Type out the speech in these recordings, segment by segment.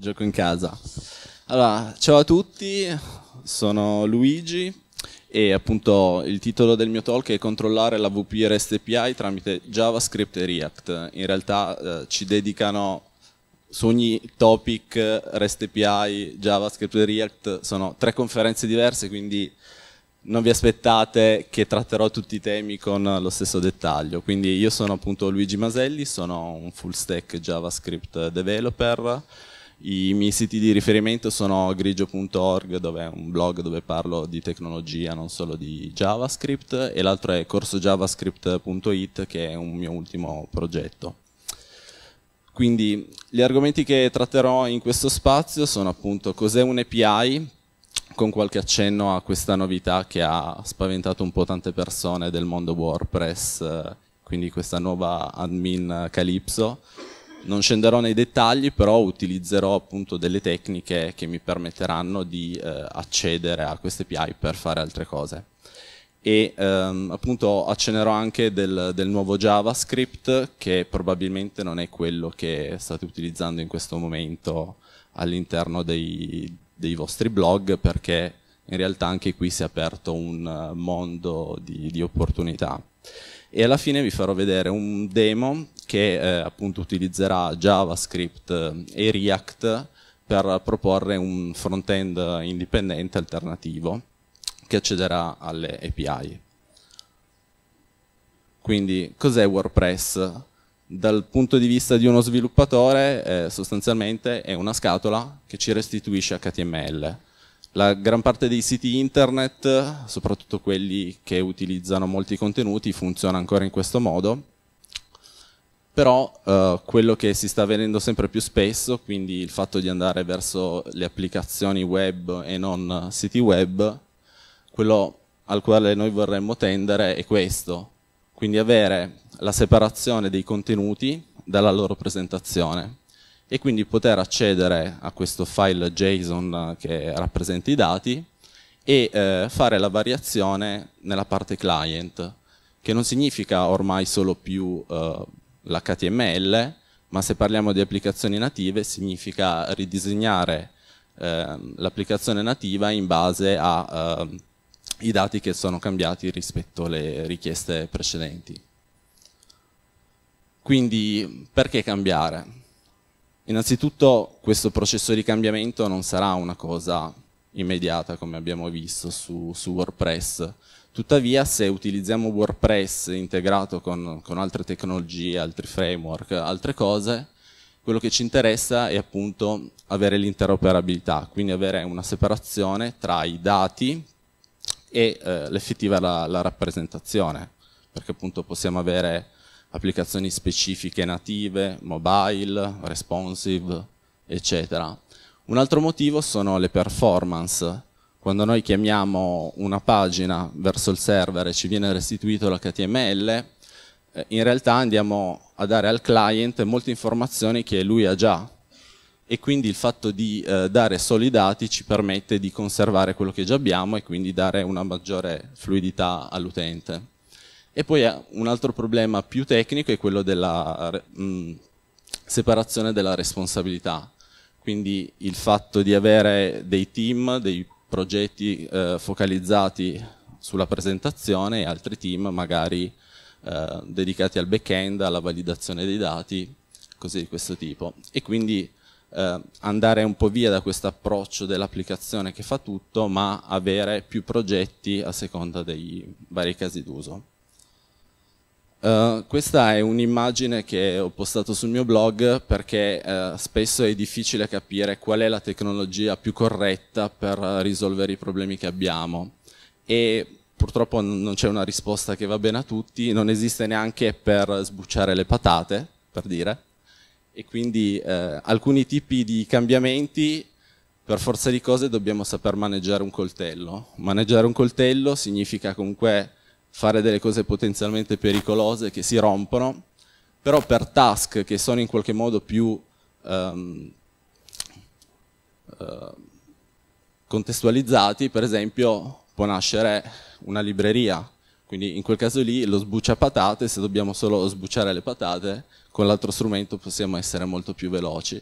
Gioco in casa. Allora, ciao a tutti, sono Luigi e appunto il titolo del mio talk è controllare la VP REST API tramite JavaScript e React. In realtà eh, ci dedicano su ogni topic REST API, JavaScript e React, sono tre conferenze diverse, quindi non vi aspettate che tratterò tutti i temi con lo stesso dettaglio. Quindi io sono appunto Luigi Maselli, sono un full stack JavaScript developer i miei siti di riferimento sono grigio.org, dove è un blog dove parlo di tecnologia, non solo di JavaScript, e l'altro è corsojavascript.it, che è un mio ultimo progetto. Quindi gli argomenti che tratterò in questo spazio sono appunto cos'è un API, con qualche accenno a questa novità che ha spaventato un po' tante persone del mondo WordPress, eh, quindi questa nuova admin Calypso, non scenderò nei dettagli, però utilizzerò appunto delle tecniche che mi permetteranno di eh, accedere a queste API per fare altre cose. E ehm, appunto accennerò anche del, del, nuovo JavaScript che probabilmente non è quello che state utilizzando in questo momento all'interno dei, dei vostri blog perché in realtà anche qui si è aperto un eh, mondo di, di opportunità e alla fine vi farò vedere un demo che eh, appunto utilizzerà JavaScript eh, e React per proporre un front-end indipendente alternativo che accederà alle API. Quindi cos'è WordPress? Dal punto di vista di uno sviluppatore eh, sostanzialmente è una scatola che ci restituisce HTML. La gran parte dei siti internet, soprattutto quelli che utilizzano molti contenuti, funziona ancora in questo modo però eh, quello che si sta avvenendo sempre più spesso, quindi il fatto di andare verso le applicazioni web e non siti web, quello al quale noi vorremmo tendere è questo, quindi avere la separazione dei contenuti dalla loro presentazione e quindi poter accedere a questo file JSON che rappresenta i dati e eh, fare la variazione nella parte client, che non significa ormai solo più eh, l'HTML, ma se parliamo di applicazioni native significa ridisegnare eh, l'applicazione nativa in base ai eh, dati che sono cambiati rispetto alle richieste precedenti. Quindi perché cambiare? Innanzitutto questo processo di cambiamento non sarà una cosa immediata come abbiamo visto su, su WordPress, Tuttavia se utilizziamo WordPress integrato con, con altre tecnologie, altri framework, altre cose, quello che ci interessa è appunto avere l'interoperabilità, quindi avere una separazione tra i dati e eh, l'effettiva la, la, rappresentazione, perché appunto possiamo avere applicazioni specifiche native, mobile, responsive, eccetera. Un altro motivo sono le performance, quando noi chiamiamo una pagina verso il server e ci viene restituito l'HTML, eh, in realtà andiamo a dare al client molte informazioni che lui ha già e quindi il fatto di eh, dare solo i dati ci permette di conservare quello che già abbiamo e quindi dare una maggiore fluidità all'utente. E poi eh, un altro problema più tecnico è quello della mh, mm, separazione della responsabilità, quindi il fatto di avere dei team, dei progetti eh, focalizzati sulla presentazione e altri team magari eh, dedicati al back-end, alla validazione dei dati, cose di questo tipo. E quindi eh, andare un po' via da questo approccio dell'applicazione che fa tutto, ma avere più progetti a seconda dei vari casi d'uso. Eh, questa è un'immagine che ho postato sul mio blog perché uh, spesso è difficile capire qual è la tecnologia più corretta per risolvere i problemi che abbiamo e purtroppo non c'è una risposta che va bene a tutti, non esiste neanche per sbucciare le patate, per dire, e quindi uh, alcuni tipi di cambiamenti per forza di cose dobbiamo saper maneggiare un coltello. Maneggiare un coltello significa comunque fare delle cose potenzialmente pericolose che si rompono, però per task che sono in qualche modo più um, uh, contestualizzati, per esempio può nascere una libreria, quindi in quel caso lì lo sbuccia patate, se dobbiamo solo sbucciare le patate, con l'altro strumento possiamo essere molto più veloci.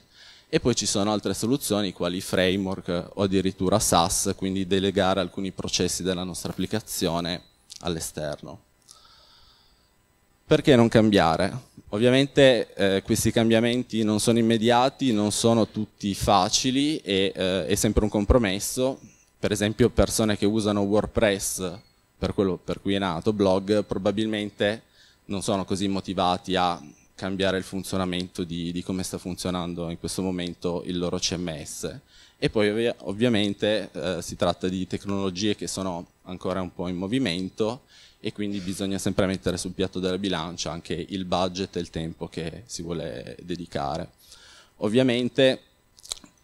E poi ci sono altre soluzioni quali framework o addirittura SAS, quindi delegare alcuni processi della nostra applicazione all'esterno. Perché non cambiare? Ovviamente eh, questi cambiamenti non sono immediati, non sono tutti facili e eh, è sempre un compromesso. Per esempio persone che usano WordPress per quello per cui è nato, blog, probabilmente non sono così motivati a cambiare il funzionamento di, di come sta funzionando in questo momento il loro CMS. E poi ov ovviamente eh, si tratta di tecnologie che sono ancora un po' in movimento e quindi bisogna sempre mettere sul piatto della bilancia anche il budget e il tempo che si vuole dedicare. Ovviamente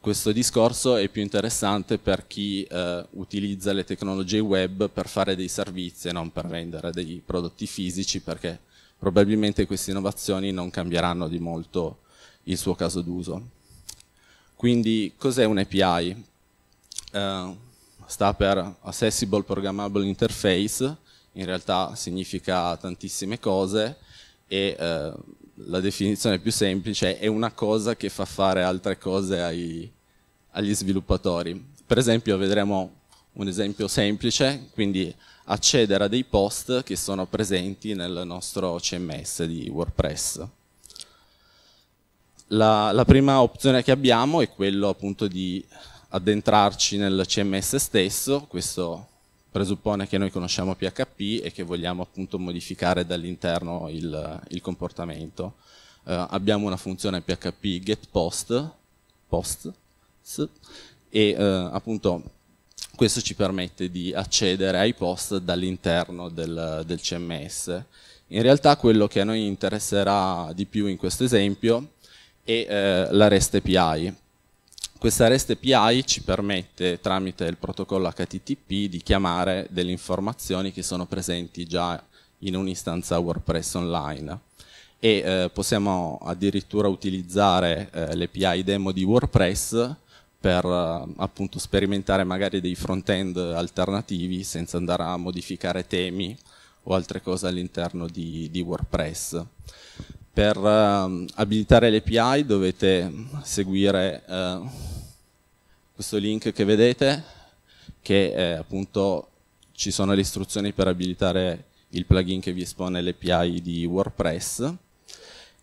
questo discorso è più interessante per chi eh, utilizza le tecnologie web per fare dei servizi e non per vendere dei prodotti fisici perché probabilmente queste innovazioni non cambieranno di molto il suo caso d'uso. Quindi cos'è un API? Eh, sta per Accessible Programmable Interface, in realtà significa tantissime cose e eh, la definizione più semplice è una cosa che fa fare altre cose ai, agli sviluppatori. Per esempio vedremo un esempio semplice, quindi accedere a dei post che sono presenti nel nostro CMS di WordPress. La, la prima opzione che abbiamo è quella appunto di addentrarci nel CMS stesso, questo presuppone che noi conosciamo PHP e che vogliamo appunto modificare dall'interno il, il, comportamento. Eh, abbiamo una funzione PHP getPost post, e eh, appunto questo ci permette di accedere ai post dall'interno del, del CMS. In realtà quello che a noi interesserà di più in questo esempio è eh, la REST API. Questa REST API ci permette tramite il protocollo HTTP di chiamare delle informazioni che sono presenti già in un'istanza WordPress online e eh, possiamo addirittura utilizzare eh, l'API demo di WordPress per eh, appunto sperimentare magari dei front-end alternativi senza andare a modificare temi o altre cose all'interno di, di, WordPress. Per eh, abilitare l'API dovete seguire eh, questo link che vedete che eh, appunto ci sono le istruzioni per abilitare il plugin che vi espone l'API di WordPress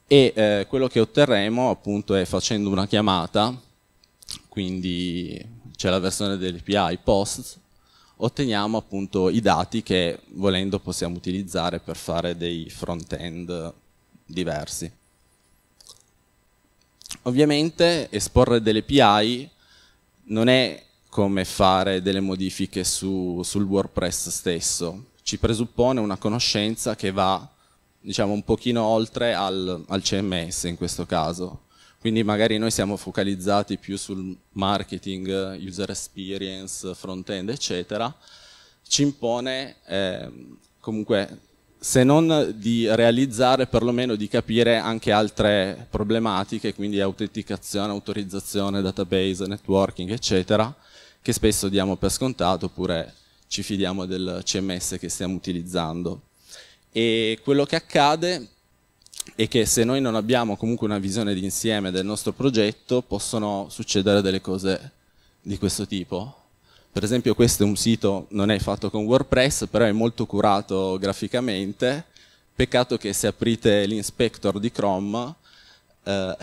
e eh, quello che otterremo appunto è facendo una chiamata quindi c'è la versione dell'API POST, otteniamo appunto i dati che volendo possiamo utilizzare per fare dei front-end diversi. Ovviamente esporre delle API non è come fare delle modifiche su, sul WordPress stesso, ci presuppone una conoscenza che va diciamo un pochino oltre al, al CMS in questo caso quindi magari noi siamo focalizzati più sul marketing, user experience, front-end, eccetera, ci impone eh, comunque se non di realizzare, perlomeno di capire anche altre problematiche, quindi autenticazione, autorizzazione, database, networking, eccetera, che spesso diamo per scontato oppure ci fidiamo del CMS che stiamo utilizzando. E quello che accade e che se noi non abbiamo comunque una visione d'insieme del nostro progetto possono succedere delle cose di questo tipo. Per esempio questo è un sito, non è fatto con WordPress, però è molto curato graficamente. Peccato che se aprite l'inspector di Chrome eh,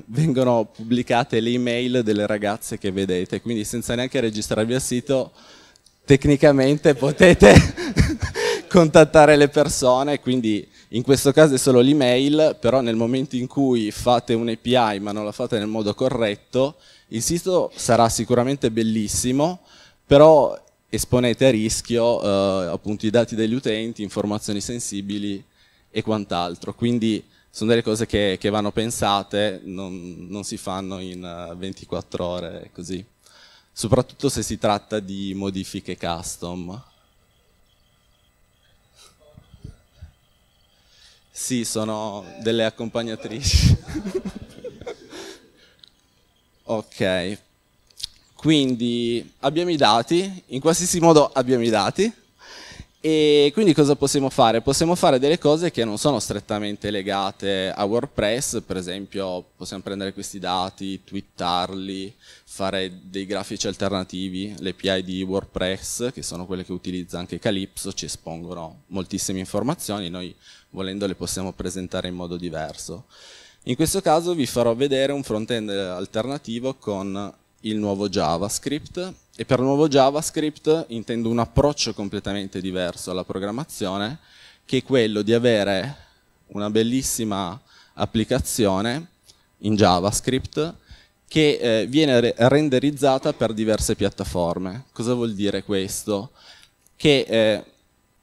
vengono pubblicate le email delle ragazze che vedete, quindi senza neanche registrarvi al sito tecnicamente potete contattare le persone, quindi in questo caso è solo l'email, però nel momento in cui fate un'API ma non la fate nel modo corretto, il sito sarà sicuramente bellissimo, però esponete a rischio eh, appunto i dati degli utenti, informazioni sensibili e quant'altro. Quindi sono delle cose che, che vanno pensate, non, non, si fanno in 24 eh, ore così, soprattutto se si tratta di modifiche custom. Sì, sono delle accompagnatrici. ok, quindi abbiamo i dati, in qualsiasi modo abbiamo i dati, e quindi cosa possiamo fare? Possiamo fare delle cose che non sono strettamente legate a WordPress, per esempio possiamo prendere questi dati, twittarli, fare dei grafici alternativi, le API di WordPress, che sono quelle che utilizza anche Calypso, ci espongono moltissime informazioni, noi volendo le possiamo presentare in modo diverso. In questo caso vi farò vedere un front-end alternativo con il nuovo JavaScript e per nuovo JavaScript intendo un approccio completamente diverso alla programmazione, che è quello di avere una bellissima applicazione in JavaScript che eh, viene renderizzata per diverse piattaforme. Cosa vuol dire questo? Che eh,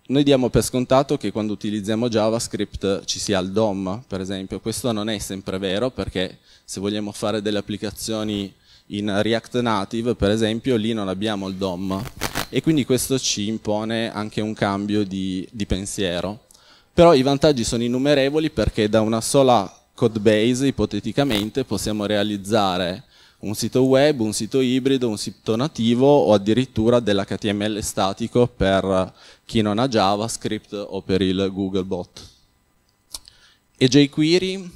noi diamo per scontato che quando utilizziamo JavaScript ci sia il DOM, per esempio. Questo non è sempre vero perché se vogliamo fare delle applicazioni in React Native, per esempio, lì non abbiamo il DOM e quindi questo ci impone anche un cambio di, di pensiero. Però i vantaggi sono innumerevoli perché da una sola code base, ipoteticamente, possiamo realizzare un sito web, un sito ibrido, un sito nativo o addirittura dell'HTML statico per chi non ha JavaScript o per il Googlebot. E jQuery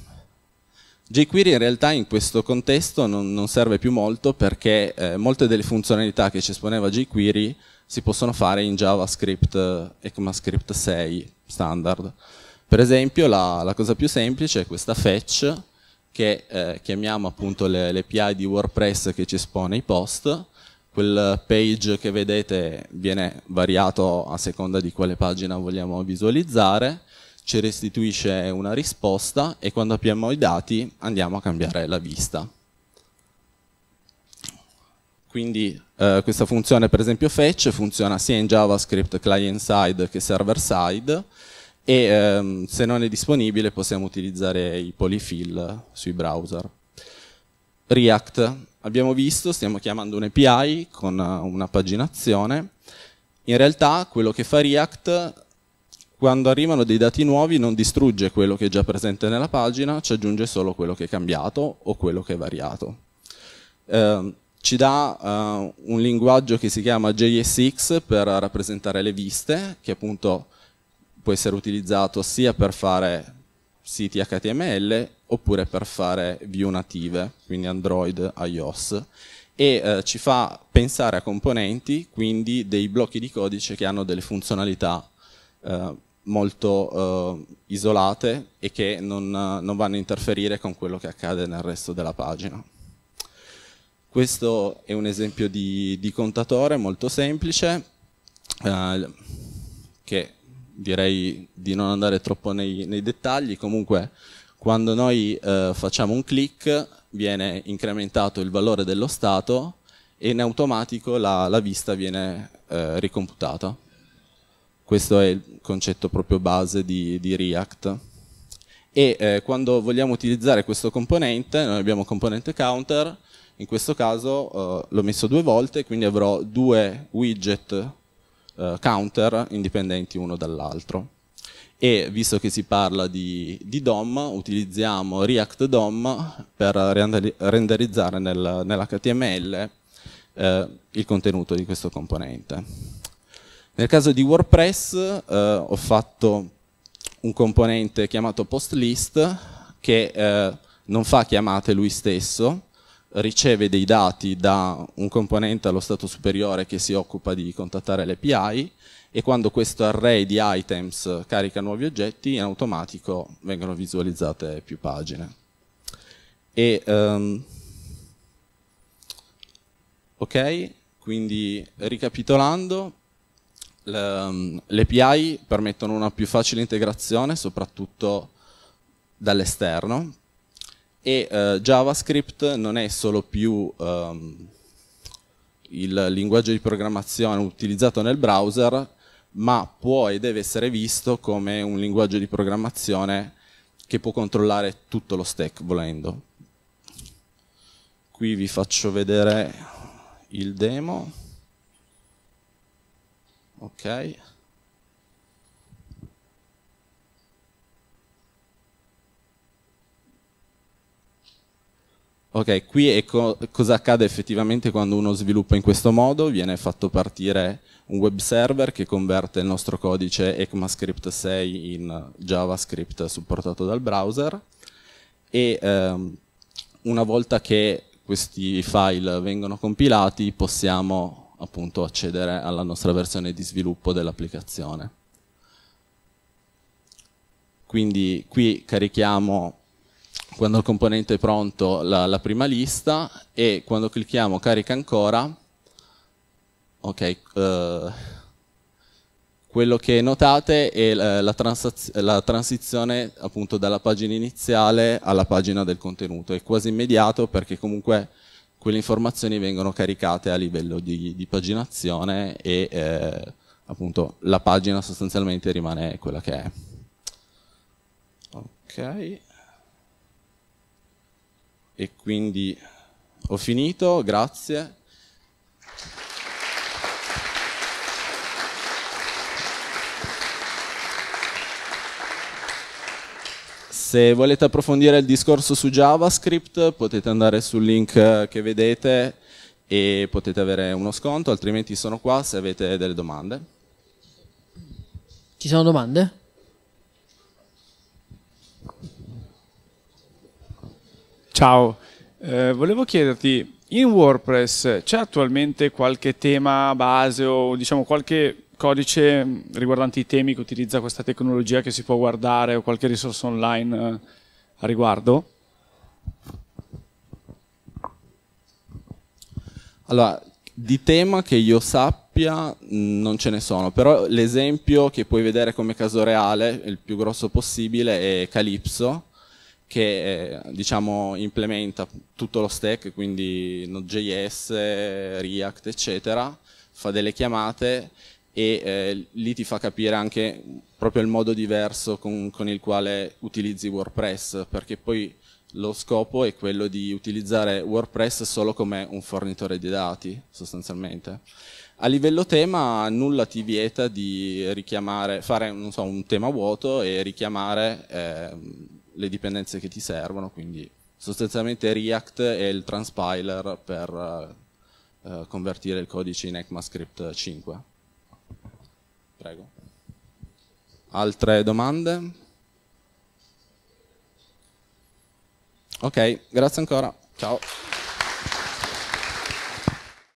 jQuery in realtà in questo contesto non, non serve più molto perché eh, molte delle funzionalità che ci esponeva jQuery si possono fare in JavaScript eh, ECMAScript 6 standard. Per esempio la, la cosa più semplice è questa fetch che eh, chiamiamo appunto l'API di WordPress che ci espone i post, quel page che vedete viene variato a seconda di quale pagina vogliamo visualizzare ci restituisce una risposta e quando abbiamo i dati andiamo a cambiare la vista. Quindi eh, questa funzione per esempio fetch funziona sia in JavaScript client side che server side e ehm, se non è disponibile possiamo utilizzare i polyfill sui browser. React, abbiamo visto, stiamo chiamando un API con una paginazione. In realtà quello che fa React quando arrivano dei dati nuovi non distrugge quello che è già presente nella pagina, ci aggiunge solo quello che è cambiato o quello che è variato. Eh, ci dà eh, un linguaggio che si chiama JSX per rappresentare le viste, che appunto può essere utilizzato sia per fare siti HTML oppure per fare view native, quindi Android, iOS, e eh, ci fa pensare a componenti, quindi dei blocchi di codice che hanno delle funzionalità eh, molto eh, isolate e che non, non, vanno a interferire con quello che accade nel resto della pagina. Questo è un esempio di, di contatore molto semplice eh, che direi di non andare troppo nei, nei dettagli, comunque quando noi eh, facciamo un clic viene incrementato il valore dello stato e in automatico la, la vista viene eh, ricomputata. Questo è il concetto proprio base di, di React. E eh, quando vogliamo utilizzare questo componente, noi abbiamo componente counter, in questo caso eh, l'ho messo due volte, quindi avrò due widget eh, counter indipendenti uno dall'altro. E visto che si parla di, di DOM, utilizziamo React DOM per renderizzare nel, nell'HTML eh, il contenuto di questo componente. Nel caso di WordPress eh, ho fatto un componente chiamato PostList che eh, non fa chiamate lui stesso, riceve dei dati da un componente allo stato superiore che si occupa di contattare l'API e quando questo array di items carica nuovi oggetti in automatico vengono visualizzate più pagine. E, um, ok, quindi ricapitolando, le API permettono una più facile integrazione, soprattutto dall'esterno, e eh, JavaScript non è solo più ehm, il linguaggio di programmazione utilizzato nel browser, ma può e deve essere visto come un linguaggio di programmazione che può controllare tutto lo stack volendo. Qui vi faccio vedere il demo ok Ok, qui è co cosa accade effettivamente quando uno sviluppa in questo modo, viene fatto partire un web server che converte il nostro codice ECMAScript 6 in JavaScript supportato dal browser e ehm, una volta che questi file vengono compilati possiamo appunto accedere alla nostra versione di sviluppo dell'applicazione. Quindi qui carichiamo quando il componente è pronto la, la, prima lista e quando clicchiamo carica ancora, ok, eh, quello che notate è la, la, la, transizione appunto dalla pagina iniziale alla pagina del contenuto, è quasi immediato perché comunque quelle informazioni vengono caricate a livello di, di paginazione e eh, appunto la pagina sostanzialmente rimane quella che è. Ok. E quindi ho finito, grazie. Se volete approfondire il discorso su JavaScript potete andare sul link eh, che vedete e potete avere uno sconto, altrimenti sono qua se avete delle domande. Ci sono domande? Ciao, eh, volevo chiederti, in WordPress c'è attualmente qualche tema base o diciamo qualche codice riguardante i temi che utilizza questa tecnologia che si può guardare o qualche risorsa online eh, a riguardo? Allora, di tema che io sappia non ce ne sono, però l'esempio che puoi vedere come caso reale, il più grosso possibile, è Calypso, che eh, diciamo, implementa tutto lo stack, quindi Node.js, React, eccetera, fa delle chiamate e eh, lì ti fa capire anche proprio il modo diverso con, con, il quale utilizzi WordPress, perché poi lo scopo è quello di utilizzare WordPress solo come un fornitore di dati, sostanzialmente. A livello tema nulla ti vieta di richiamare, fare so, un tema vuoto e richiamare eh, le dipendenze che ti servono, quindi sostanzialmente React è il transpiler per eh, convertire il codice in ECMAScript 5. Prego. Altre domande? Ok, grazie ancora. Ciao.